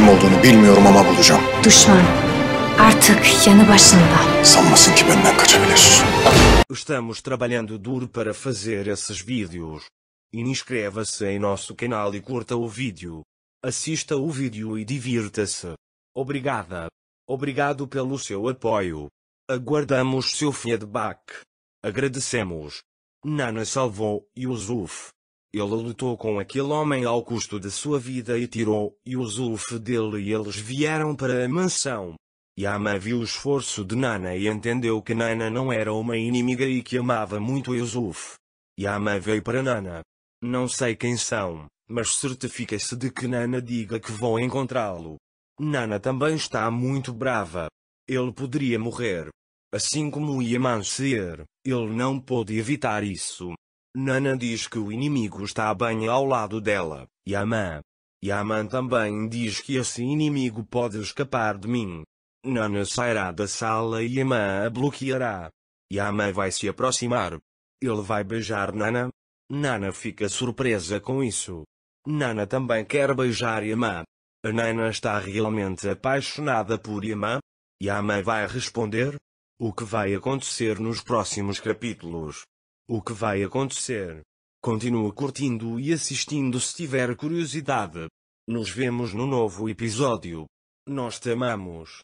kim olduğunu bilmiyorum ama bulacağım. Düşman artık yanı başında. Sanmasın ki benden kaçabilir. Estamos trabalhando duro para fazer esses vídeos. Inscreva-se em nosso canal e curta o vídeo. Assista o vídeo e divirta-se. Obrigada. Obrigado pelo seu apoio. Aguardamos seu feedback. Agradecemos. Nana salvou Yusuf. Ele lutou com aquele homem ao custo de sua vida e tirou e Yusuf dele e eles vieram para a mansão. Yama viu o esforço de Nana e entendeu que Nana não era uma inimiga e que amava muito Yusuf. Yama veio para Nana. Não sei quem são, mas certifica-se de que Nana diga que vão encontrá-lo. Nana também está muito brava. Ele poderia morrer. Assim como Yaman Seer, ele não pôde evitar isso. Nana diz que o inimigo está bem ao lado dela, Yaman. Yaman também diz que esse inimigo pode escapar de mim. Nana sairá da sala e Yaman a bloqueará. Yaman vai se aproximar. Ele vai beijar Nana. Nana fica surpresa com isso. Nana também quer beijar Yaman. A Nana está realmente apaixonada por Yaman. Yaman vai responder? O que vai acontecer nos próximos capítulos? o que vai acontecer. Continua curtindo e assistindo se tiver curiosidade. Nos vemos no novo episódio. Nós te amamos.